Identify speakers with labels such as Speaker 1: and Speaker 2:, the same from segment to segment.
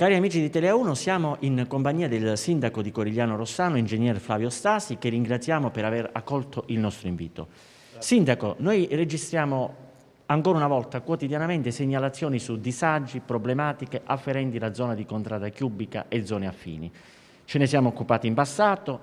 Speaker 1: Cari amici di Telea 1, siamo in compagnia del sindaco di Corigliano Rossano, ingegner Flavio Stasi, che ringraziamo per aver accolto il nostro invito. Sindaco, noi registriamo ancora una volta quotidianamente segnalazioni su disagi, problematiche afferenti la zona di contrada cubica e zone affini. Ce ne siamo occupati in passato,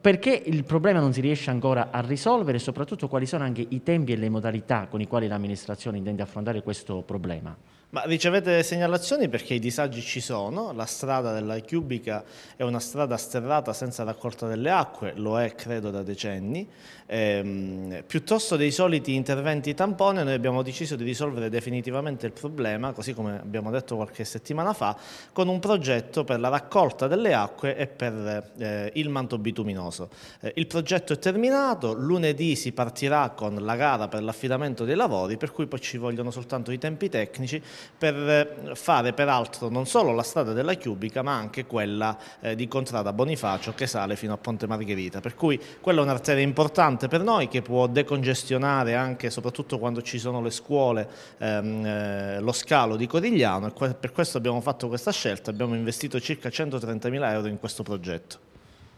Speaker 1: perché il problema non si riesce ancora a risolvere e soprattutto quali sono anche i tempi e le modalità con i quali l'amministrazione intende affrontare questo problema?
Speaker 2: Ma ricevete segnalazioni perché i disagi ci sono, la strada della Cubica è una strada sterrata senza raccolta delle acque, lo è credo da decenni, ehm, piuttosto dei soliti interventi tampone noi abbiamo deciso di risolvere definitivamente il problema, così come abbiamo detto qualche settimana fa, con un progetto per la raccolta delle acque e per eh, il manto bituminoso. Luminoso. Eh, il progetto è terminato, lunedì si partirà con la gara per l'affidamento dei lavori, per cui poi ci vogliono soltanto i tempi tecnici per eh, fare peraltro non solo la strada della Chiubica ma anche quella eh, di Contrada Bonifacio che sale fino a Ponte Margherita, per cui quella è un'arteria importante per noi che può decongestionare anche soprattutto quando ci sono le scuole ehm, eh, lo scalo di Corigliano e per questo abbiamo fatto questa scelta, abbiamo investito circa 130.000 euro in questo progetto.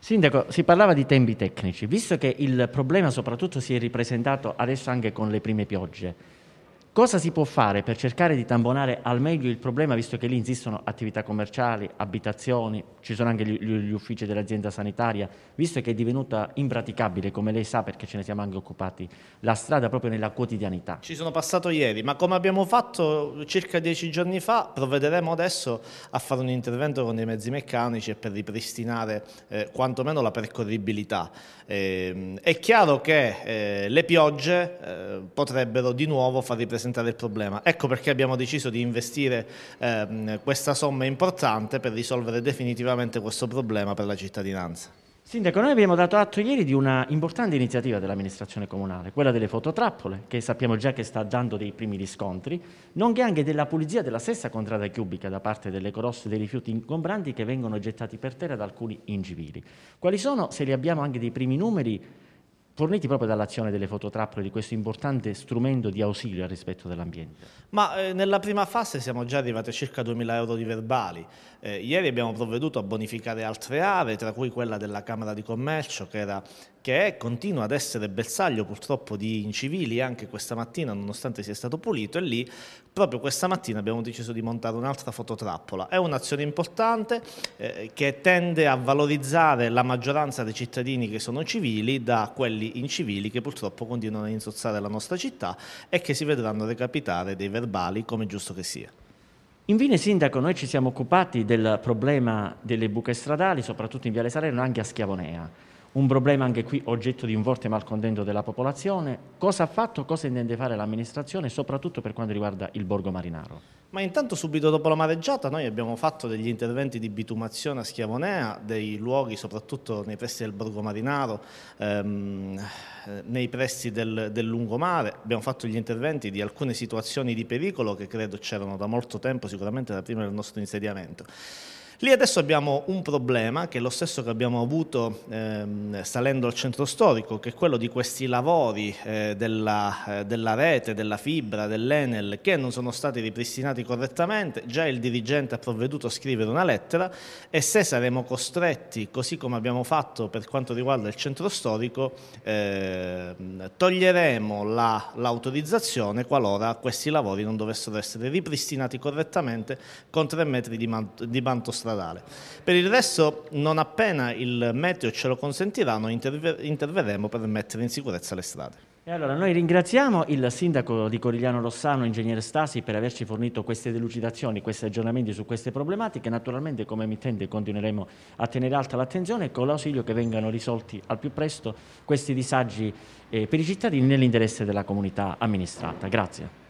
Speaker 2: Sindaco,
Speaker 1: si parlava di tempi tecnici, visto che il problema soprattutto si è ripresentato adesso anche con le prime piogge, Cosa si può fare per cercare di tamponare al meglio il problema, visto che lì insistono attività commerciali, abitazioni, ci sono anche gli, gli uffici dell'azienda sanitaria, visto che è divenuta impraticabile, come lei sa, perché ce ne siamo anche occupati, la strada proprio nella quotidianità? Ci
Speaker 2: sono passato ieri, ma come abbiamo fatto circa dieci giorni fa, provvederemo adesso a fare un intervento con dei mezzi meccanici per ripristinare eh, quantomeno la percorribilità. Eh, è chiaro che eh, le piogge eh, potrebbero di nuovo far ripresentare presentare il problema. Ecco perché abbiamo deciso di investire ehm, questa somma importante per risolvere definitivamente questo problema per la cittadinanza. Sindaco,
Speaker 1: noi abbiamo dato atto ieri di una importante iniziativa dell'amministrazione comunale, quella delle fototrappole, che sappiamo già che sta dando dei primi riscontri, nonché anche della pulizia della stessa contrada cubica da parte delle corosse dei rifiuti ingombranti che vengono gettati per terra da alcuni ingiviri. Quali sono, se li abbiamo anche dei primi numeri, forniti proprio dall'azione delle fototrappole di questo importante strumento di ausilio al rispetto dell'ambiente?
Speaker 2: Ma eh, nella prima fase siamo già arrivati a circa 2.000 euro di verbali. Eh, ieri abbiamo provveduto a bonificare altre aree, tra cui quella della Camera di Commercio, che era che continua ad essere bersaglio purtroppo di incivili anche questa mattina, nonostante sia stato pulito, e lì proprio questa mattina abbiamo deciso di montare un'altra fototrappola. È un'azione importante eh, che tende a valorizzare la maggioranza dei cittadini che sono civili da quelli incivili che purtroppo continuano a insozzare la nostra città e che si vedranno recapitare dei verbali come giusto che sia. Infine Sindaco, noi
Speaker 1: ci siamo occupati del problema delle buche stradali, soprattutto in Viale Salerno, anche a Schiavonea un problema anche qui oggetto di un forte malcontento della popolazione. Cosa ha fatto, cosa intende fare l'amministrazione, soprattutto per quanto riguarda il Borgo Marinaro?
Speaker 2: Ma intanto subito dopo la mareggiata noi abbiamo fatto degli interventi di bitumazione a Schiavonea, dei luoghi soprattutto nei pressi del Borgo Marinaro, ehm, nei pressi del, del lungomare, abbiamo fatto gli interventi di alcune situazioni di pericolo che credo c'erano da molto tempo, sicuramente da prima del nostro insediamento. Lì adesso abbiamo un problema che è lo stesso che abbiamo avuto ehm, salendo al centro storico, che è quello di questi lavori eh, della, eh, della, rete, della fibra, dell'Enel, che non sono stati ripristinati correttamente. Già il dirigente ha provveduto a scrivere una lettera e se saremo costretti, così come abbiamo fatto per quanto riguarda il centro storico, eh, toglieremo la, l'autorizzazione qualora questi lavori non dovessero essere ripristinati correttamente con tre metri di, man- di manto stradale stradale. Per il resto, non appena il meteo ce lo consentiranno, interver interverremo per mettere in sicurezza le strade.
Speaker 1: E allora noi ringraziamo il sindaco di Corigliano Rossano, ingegnere Stasi, per averci fornito queste delucidazioni, questi aggiornamenti su queste problematiche. Naturalmente come emittente continueremo a tenere alta l'attenzione con l'ausilio che vengano risolti al più presto questi disagi eh, per i cittadini nell'interesse della comunità amministrata. Grazie.